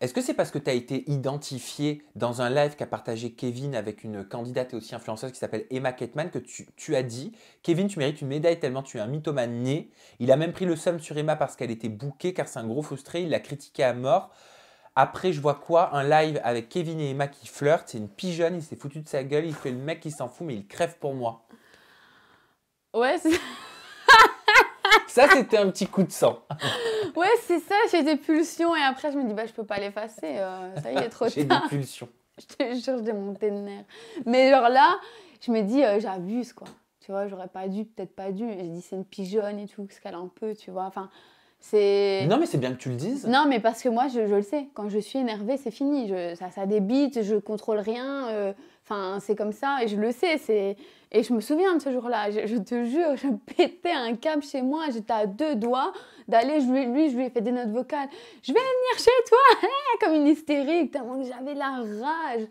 Est-ce que c'est parce que tu as été identifié dans un live qu'a partagé Kevin avec une candidate et aussi influenceuse qui s'appelle Emma Ketman que tu, as dit Kevin, tu mérites une médaille tellement tu es un mythomane né. Il a même pris le seum sur Emma parce qu'elle était bouquée car c'est un gros frustré, il l'a critiqué à mort. Après, je vois quoi Un live avec Kevin et Emma qui flirtent, c'est une pigeonne, il s'est foutu de sa gueule, il fait le mec qui s'en fout mais il crève pour moi. Ouais, Ça, c'était un petit coup de sang. Ouais, c'est ça, j'ai des pulsions. Et après, je me dis, bah, je peux pas l'effacer. Euh, ça y est, trop tard. j'ai des pulsions. Je te jure, j'ai monté de nerfs. Mais genre là, je me dis, euh, j'abuse, quoi. Tu vois, j'aurais pas dû, peut-être pas dû. je dis, c'est une pigeonne et tout, ce qu'elle a un peu, tu vois. Enfin, non, mais c'est bien que tu le dises. Non, mais parce que moi, je, le sais. Quand je suis énervée, c'est fini. Je, ça, ça débite, je contrôle rien. Euh, enfin, c'est comme ça et je le sais. C'est... Et je me souviens de ce jour-là. Je, te jure, je pétais un câble chez moi. J'étais à deux doigts d'aller. lui, lui, je lui ai fait des notes vocales. Je vais venir chez toi, comme une hystérique. j'avais la rage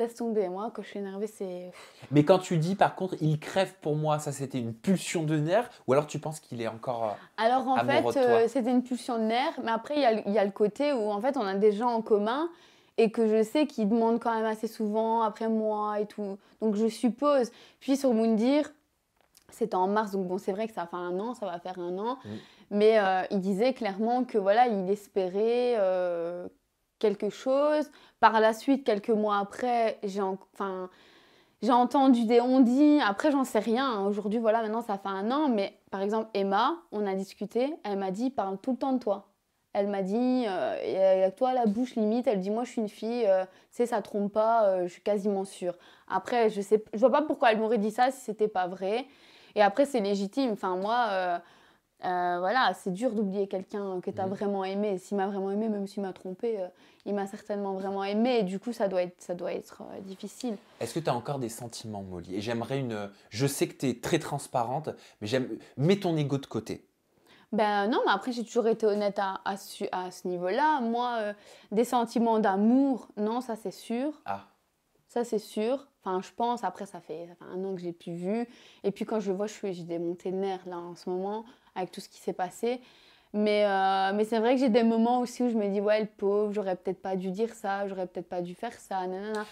laisse tomber. Moi, quand je suis énervée, c'est. Mais quand tu dis, par contre, il crève pour moi, ça c'était une pulsion de nerfs, ou alors tu penses qu'il est encore. Euh, alors en fait, euh, c'était une pulsion de nerfs, mais après, il y, a, le côté où en fait, on a des gens en commun et que je sais qu'ils demandent quand même assez souvent après moi et tout. Donc je suppose. Puis sur Moundir, c'était en mars, donc bon, c'est vrai que ça va fait un an, ça va faire un an. Mais euh, il disait clairement que voilà, il espérait quelque chose. Par la suite, quelques mois après, j'ai enfin, j'ai entendu des on-dit. Après, j'en sais rien. Aujourd'hui, voilà, maintenant, ça fait un an. Mais par exemple, Emma, on a discuté. Elle m'a dit, parle tout le temps de toi. Elle m'a dit, euh, avec toi, la bouche limite. Elle dit, moi, je suis une fille. Euh, tu ça trompe pas. Euh, je suis quasiment sûre. Après, je sais, je vois pas pourquoi elle m'aurait dit ça si c'était pas vrai. Et après, c'est légitime. Enfin, moi euh, voilà, c'est dur d'oublier quelqu'un que tu as mm. vraiment aimé. S'il m'a vraiment aimé, même s'il m'a trompé, euh, il m'a certainement vraiment aimé. du coup, ça doit être, euh, difficile. Est-ce que tu as encore des sentiments, Molly Et j'aimerais une. Je sais que tu es très transparente, mais j'aime. Mets ton ego de côté. Ben non, mais après, j'ai toujours été honnête à, à ce niveau-là. Moi, des sentiments d'amour, non, ça c'est sûr. Ah. Ça c'est sûr. Enfin, je pense, après, ça fait, un an que j'ai plus vu. Et puis quand je le vois, je suis, j'ai des montées de nerfs là en ce moment, avec tout ce qui s'est passé. Mais, euh, mais c'est vrai que j'ai des moments aussi où je me dis, ouais, le pauvre, j'aurais peut-être pas dû dire ça, j'aurais peut-être pas dû faire ça, nanana.